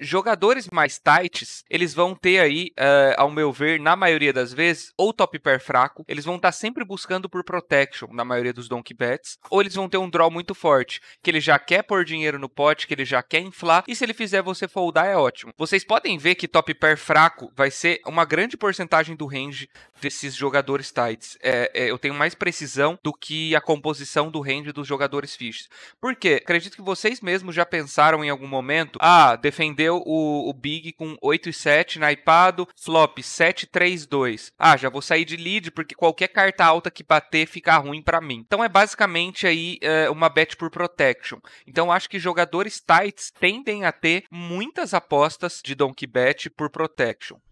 jogadores mais tights, eles vão ter aí, uh, ao meu ver, na maioria das vezes, ou top pair fraco, eles vão estar tá sempre buscando por protection, na maioria dos donkey bets, ou eles vão ter um draw muito forte, que ele já quer pôr dinheiro no pote, que ele já quer inflar, e se ele fizer você foldar é ótimo. Vocês podem ver que top pair fraco vai ser uma grande porcentagem do range desses jogadores tights. É, é, eu tenho mais precisão do que a composição do range dos jogadores fiches. Por quê? Acredito que vocês mesmos já pensaram em algum momento, ah, defender escolheu o, o Big com e 7, naipado, flop 2. Ah, já vou sair de lead porque qualquer carta alta que bater fica ruim para mim. Então é basicamente aí é, uma bet por protection. Então acho que jogadores tights tendem a ter muitas apostas de donkey bet por protection.